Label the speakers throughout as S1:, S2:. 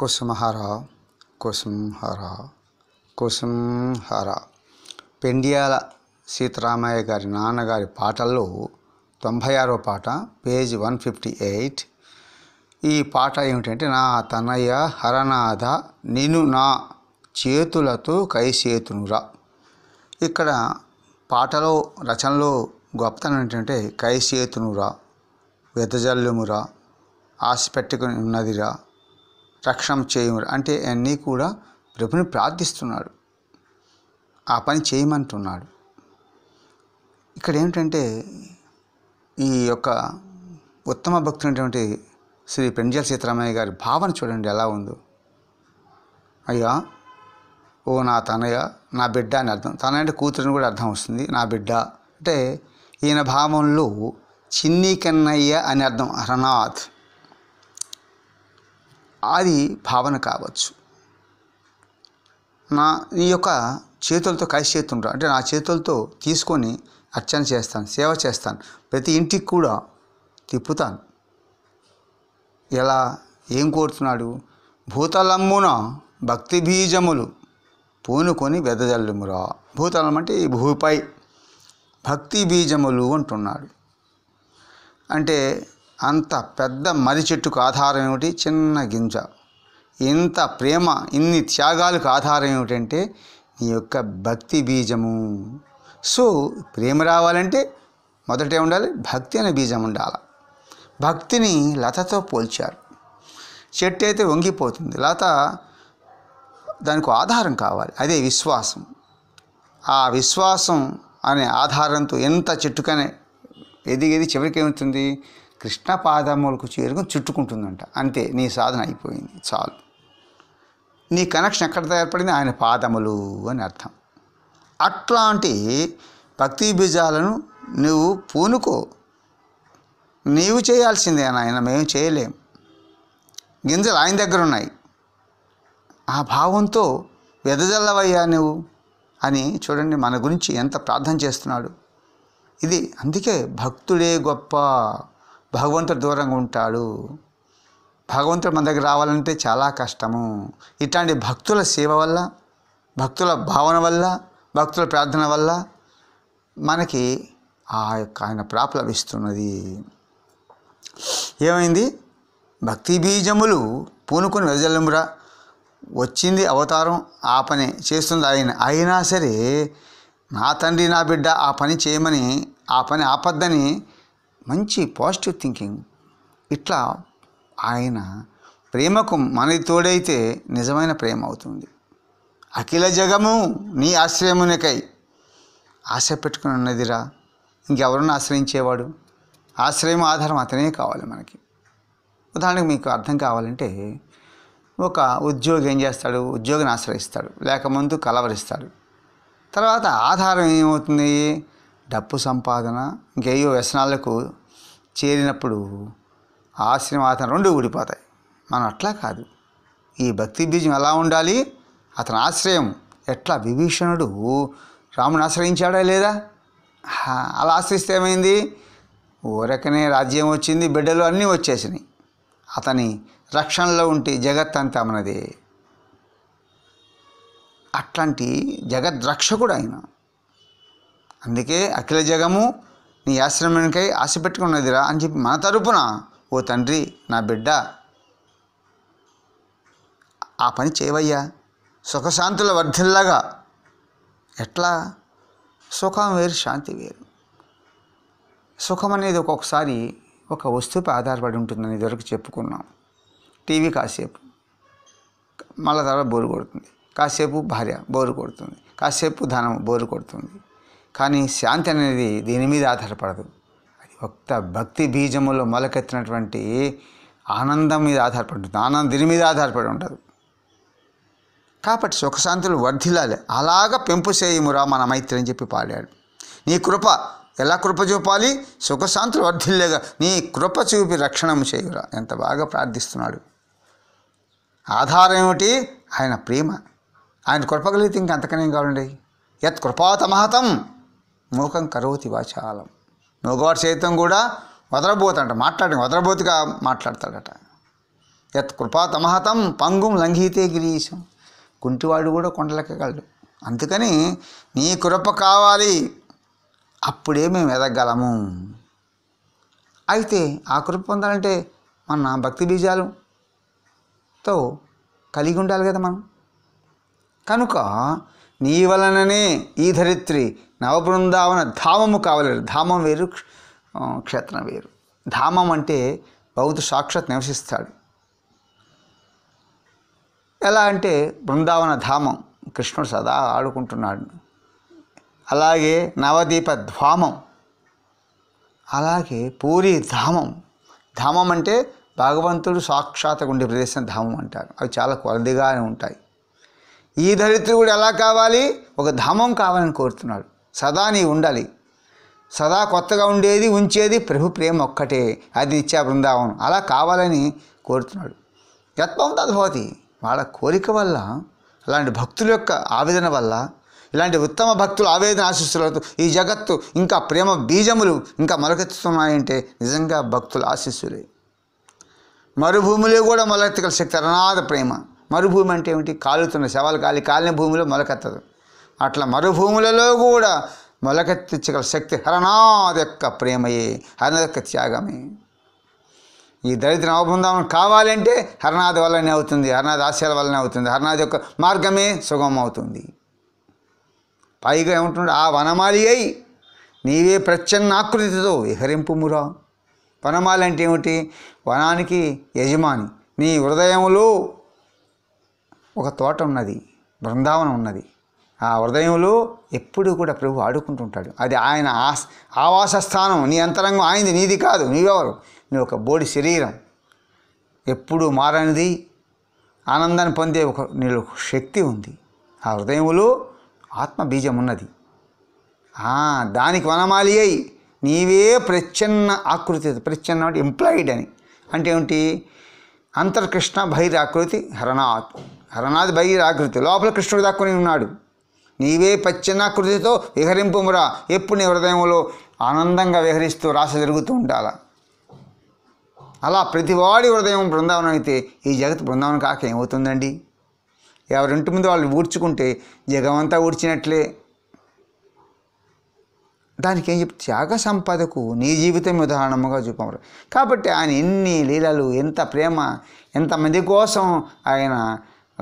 S1: కుసుమహర కుసుంహర కుసుంహర పెండియాల సీతారామయ్య గారి నాన్నగారి పాటల్లో తొంభై ఆరో పాట పేజ్ వన్ ఫిఫ్టీ ఎయిట్ ఈ పాట ఏమిటంటే నా తనయ్య హరనాథ నేను నా చేతులతో కైసేతునురా ఇక్కడ పాటలో రచనలో గొప్పతనం ఏంటంటే కైసేతునురా వెదజల్లుమురా ఆశ పెట్టుకుని ఉన్నదిరా రక్షణ చేయమని అంటే అన్నీ కూడా ప్రభుని ప్రార్థిస్తున్నాడు ఆ పని చేయమంటున్నాడు ఇక్కడ ఏమిటంటే ఈ యొక్క ఉత్తమ భక్తుడైనటువంటి శ్రీ పెంజల్ సీతారామయ్య గారి భావన చూడండి ఎలా ఉందో అయ్యా ఓ నా తనయ్య నా బిడ్డ అని అర్థం తన అంటే కూతురుని కూడా అర్థం వస్తుంది నా బిడ్డ అంటే ఈయన భావంలో చిన్ని కన్నయ్య అని అర్థం రనాథ్ అది భావన కావచ్చు నా నీ యొక్క చేతులతో కలిసి చేతుండ్రు అంటే నా చేతులతో తీసుకొని అర్చన చేస్తాను సేవ చేస్తాను ప్రతి ఇంటికి కూడా తిప్పుతాను ఎలా ఏం కోరుతున్నాడు భూతలమ్మున భక్తి బీజములు పూనుకొని వెదజల్లుమురా భూతలం అంటే ఈ భూమిపై భక్తి బీజములు అంటున్నాడు అంటే అంత పెద్ద మర్రి చెట్టుకు ఆధారం ఏమిటి చిన్న గింజ ఇంత ప్రేమ ఇన్ని త్యాగాలకు ఆధారం ఏమిటంటే నీ యొక్క భక్తి బీజము సో ప్రేమ రావాలంటే మొదట ఉండాలి భక్తి అనే బీజం ఉండాలి భక్తిని లతతో పోల్చారు చెట్టు అయితే వంగిపోతుంది లత దానికి ఆధారం కావాలి అదే విశ్వాసం ఆ విశ్వాసం అనే ఆధారంతో ఎంత చెట్టుకనే ఎదిగేది చివరికి ఏమవుతుంది కృష్ణ పాదములకు చేరుకుని చుట్టుకుంటుందంట అంతే నీ సాధన అయిపోయింది చాలు నీ కనెక్షన్ ఎక్కడ ఏర్పడింది ఆయన పాదములు అని అర్థం అట్లాంటి భక్తి బీజాలను నువ్వు పూనుకో నీవు చేయాల్సిందే ఆయన మేము చేయలేం గింజలు ఆయన దగ్గర ఉన్నాయి ఆ భావంతో వెదజల్లవయ్యా నువ్వు అని చూడండి మన గురించి ఎంత ప్రార్థన చేస్తున్నాడు ఇది అందుకే భక్తుడే గొప్ప భగవంతుడు దూరంగా ఉంటాడు భగవంతుడు మన దగ్గర రావాలంటే చాలా కష్టము ఇట్లాంటి భక్తుల సేవ వల్ల భక్తుల భావన వల్ల భక్తుల ప్రార్థన వల్ల మనకి ఆ యొక్క ఆయన లభిస్తున్నది ఏమైంది భక్తి బీజములు పూనుకుని వెదజల్లుమురా వచ్చింది అవతారం ఆ పని చేస్తుంది ఆయన అయినా సరే నా తండ్రి నా బిడ్డ ఆ పని చేయమని ఆ పని ఆపద్దని మంచి పాజిటివ్ థింకింగ్ ఇట్లా ఆయన ప్రేమకు మనది తోడైతే నిజమైన ప్రేమ అవుతుంది అఖిల జగము నీ ఆశ్రయమునికై ఆశ పెట్టుకుని ఉన్నదిరా ఇంకెవరన్నా ఆశ్రయించేవాడు ఆశ్రయం ఆధారం అతనే కావాలి మనకి ఉదాహరణకు మీకు అర్థం కావాలంటే ఒక ఉద్యోగి ఏం చేస్తాడు ఉద్యోగిని ఆశ్రయిస్తాడు లేక ముందు కలవరిస్తాడు తర్వాత ఆధారం ఏమవుతుంది డప్పు సంపాదన ఇంకేయో వ్యసనాలకు చేరినప్పుడు అతను రెండు ఊడిపోతాయి మనం అట్లా కాదు ఈ భక్తి బీజం ఎలా ఉండాలి అతని ఆశ్రయం ఎట్లా విభీషణుడు రాముని ఆశ్రయించాడా లేదా అలా ఆశ్రయిస్తే ఏమైంది ఊరకనే రాజ్యం వచ్చింది బిడ్డలు అన్నీ వచ్చేసినాయి అతని రక్షణలో ఉంటే జగత్ అంతా మనది అట్లాంటి జగద్రక్షకుడు అయినా అందుకే అఖిల జగము నీ ఆశ్రమానికై ఆశ పెట్టుకున్నదిరా అని చెప్పి మన తరపున ఓ తండ్రి నా బిడ్డ ఆ పని చేయవయ్యా సుఖశాంతుల వర్ధిల్లాగా ఎట్లా సుఖం వేరు శాంతి వేరు సుఖం అనేది ఒక్కొక్కసారి ఒక వస్తువుపై ఆధారపడి ఉంటుందని ఇదివరకు చెప్పుకున్నాం టీవీ కాసేపు మళ్ళా తర్వాత బోరు కొడుతుంది కాసేపు భార్య బోరు కొడుతుంది కాసేపు ధనం బోరు కొడుతుంది కానీ శాంతి అనేది దీని మీద ఆధారపడదు అది ఒక్క భక్తి బీజములో మొలకెత్తినటువంటి ఆనందం మీద ఆధారపడి ఆనందం దీని మీద ఆధారపడి ఉంటుంది కాబట్టి సుఖశాంతులు వర్ధిల్లాలి అలాగ పెంపు చేయుమురా మన మైత్రి అని చెప్పి పాడాడు నీ కృప ఎలా కృప చూపాలి సుఖశాంతులు వర్ధిల్లేగా నీ కృప చూపి రక్షణ చేయురా ఎంత బాగా ప్రార్థిస్తున్నాడు ఆధారం ఏమిటి ఆయన ప్రేమ ఆయన కృపగలిగితే ఇంకెంతకనేం కావాలండి యత్ కృపాతమహతం మూఖం కరోతి వాచాలం మగవాడు సైతం కూడా వదరబోతంట మాట్లాడి వదరబోతుగా మాట్లాడతాడట యత్ కృపా తమహతం పంగుం లంఘితే గిరీశం కుంటివాడు కూడా కొండలెక్కగలడు అందుకని నీ కృప కావాలి అప్పుడే మేము ఎదగలము అయితే ఆ కృప పొందాలంటే మన భక్తి బీజాలుతో కలిగి ఉండాలి కదా మనం కనుక నీ వలననే ఈ ధరిత్రి నవబృందావన ధామము కావలేరు ధామం వేరు క్షేత్రం వేరు ధామం అంటే బౌద్ధ సాక్షాత్ నివసిస్తాడు ఎలా అంటే బృందావన ధామం కృష్ణుడు సదా ఆడుకుంటున్నాడు అలాగే నవదీప ధామం అలాగే పూరి ధామం ధామం అంటే భగవంతుడు సాక్షాత్ ఉండే ప్రదేశం ధామం అంటారు అవి చాలా కొలదిగానే ఉంటాయి ఈ దరిద్రుడు ఎలా కావాలి ఒక ధామం కావాలని కోరుతున్నాడు సదా నీ ఉండాలి సదా కొత్తగా ఉండేది ఉంచేది ప్రభు ప్రేమ ఒక్కటే అది ఇచ్చా బృందావనం అలా కావాలని కోరుతున్నాడు యత్వం తద్భవతి వాళ్ళ కోరిక వల్ల అలాంటి భక్తుల యొక్క ఆవేదన వల్ల ఇలాంటి ఉత్తమ భక్తులు ఆవేదన ఆశీస్సులతో ఈ జగత్తు ఇంకా ప్రేమ బీజములు ఇంకా మొలకెత్తుతున్నాయంటే నిజంగా భక్తుల ఆశీస్సులే మరుభూమిలో కూడా మొలకెత్తగల శక్తి అనాథ ప్రేమ మరుభూమి అంటే ఏమిటి కాలుతున్న శవాలు కాలి కాలిన భూమిలో మొలకెత్తదు అట్లా మరుభూములలో కూడా మొలకెత్తించగల శక్తి హరణాది యొక్క ప్రేమయే హరనాథ్ యొక్క త్యాగమే ఈ దళిత నవబృందావనం కావాలంటే హరణాది వల్లనే అవుతుంది హరణాది ఆశయాల వల్లనే అవుతుంది హరణాది యొక్క మార్గమే సుగమం అవుతుంది పైగా ఏమంటుండే ఆ వనమాలి అయి నీవే ఆకృతితో విహరింపుమురా వనమాలి అంటే ఏమిటి వనానికి యజమాని నీ హృదయంలో ఒక తోట ఉన్నది బృందావనం ఉన్నది ఆ హృదయంలో ఎప్పుడూ కూడా ప్రభు ఆడుకుంటుంటాడు అది ఆయన ఆస్ ఆవాస స్థానం నీ అంతరంగం ఆయనది నీది కాదు నీవెవరు నీ ఒక బోడి శరీరం ఎప్పుడూ మారనిది ఆనందాన్ని పొందే ఒక నీలో శక్తి ఉంది ఆ హృదయంలో ఆత్మబీజం ఉన్నది దానికి వనమాలి అయి నీవే ప్రచ్ఛన్న ఆకృతి ప్రచ్ఛన్న అంటే ఎంప్లాయిడ్ అని అంటే ఏమిటి అంతర్కృష్ణ బహిరాకృతి హరణాత్ హరనాథ్ భైరి ఆకృతి లోపల కృష్ణుడు దాక్కుని ఉన్నాడు నీవే పచ్చనాకృతితో విహరింపుమురా ఎప్పుడు నీ హృదయంలో ఆనందంగా విహరిస్తూ రాస జరుగుతూ ఉండాల అలా ప్రతివాడి హృదయం బృందావనం అయితే ఈ జగత్ బృందావనం కాక ఏమవుతుందండి ఎవరింటి ముందు వాళ్ళు ఊడ్చుకుంటే జగమంతా ఊడ్చినట్లే దానికి ఏం చెప్తే త్యాగ సంపదకు నీ జీవితం ఉదాహరణముగా చూపమరు కాబట్టి ఆయన ఎన్ని లీలలు ఎంత ప్రేమ ఎంతమంది కోసం ఆయన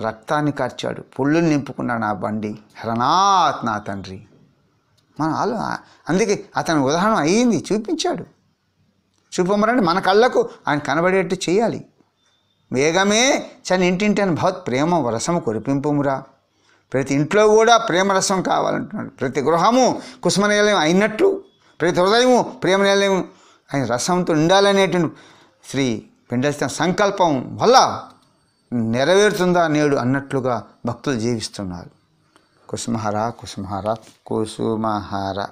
S1: రక్తాన్ని కార్చాడు పుళ్ళుని నింపుకున్నాడు నా బండి హరణాత్ నా తండ్రి మన ఆలో అందుకే అతని ఉదాహరణ అయ్యింది చూపించాడు చూపమరండి మన కళ్ళకు ఆయన కనబడేట్టు చేయాలి వేగమే చని ఇంటింటి అని భవత్ ప్రేమ రసము కురిపింపుమురా ప్రతి ఇంట్లో కూడా ప్రేమ రసం కావాలంటున్నాడు ప్రతి గృహము కుసుమ నిలయం అయినట్లు ప్రతి హృదయము ప్రేమ నిలయం ఆయన రసంతో ఉండాలనేటువంటి శ్రీ పిండస్థ సంకల్పం వల్ల నెరవేరుతుందా నేడు అన్నట్లుగా భక్తులు జీవిస్తున్నారు కుసుమహార కుసుమహార కుసుమహారా